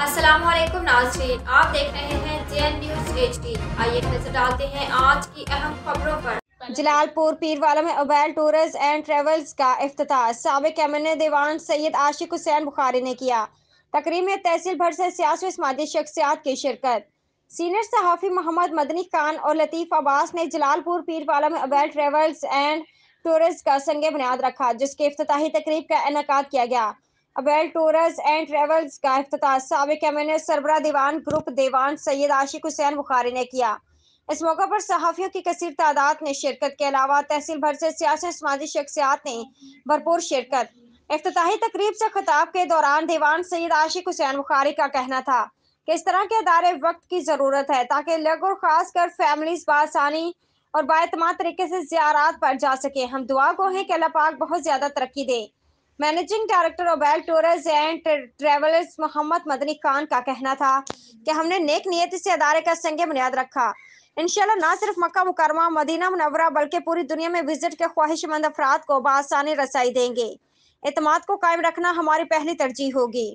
अस्सलाम वालेकुम नाजरीन आप देख रहे हैं जे न्यूज एच आइए नजर डालते हैं आज की अहम खबरों पर जलालपुर पीरवाला में अबैल टूर्स एंड ट्रेवल्स का अफ्ताह सबक M N A Diwan Syed Ashiq Hussain Bukhari ने किया तकरीब में तहसील भर से सियासी इसमादी शख्सियात की शिरकत सीनियर सहाफ़ी मोहम्मद मदनी खान और लतीफ़ अब्बास ने जलालपुर पीरवाला में अबैल ट्रेवल्स एंड टूरिस्ट का संग बुनियाद रखा जिसके अफ्ताही तकरीब का इनका किया गया अबैल टूर्स एंड ट्रेवल्स का अफ्ताह सबक एम सरबरा दीवान ग्रुप दीवान सैयद आशिक हुसैन बुखारी ने किया इस मौके पर सहाफ़ियों की कसर तादाद ने शिरकत के अलावा तहसील भर से सियासत समाजी शख्सियात ने भरपूर शिरकत अफ्ताही तकरीब से खिताब के दौरान दीवान सैयद आशिक हुसैन बुखारी का कहना था कि इस तरह के अदारे वक्त की ज़रूरत है ताकि लोग और ख़ास कर फैमिलीज बसानी और बातमात तरीके से ज्यारात पर जा सके हम दुआ को हैं कि अल्लाह पाक बहुत ज़्यादा तरक्की दें मैनेजिंग डायरेक्टर ओबैल tours and travellers Mohammad Madani Khan का कहना था कि हमने नेक नियति से अदारे का संग बुनियाद रखा इनशाला ना सिर्फ मक्का मुकरमा मदीना मुनवरा बल्कि पूरी दुनिया में विजिट के ख्वाहिशमंद अफराद को बसानी रसाई देंगे अतमाद को कायम रखना हमारी पहली तरजीह होगी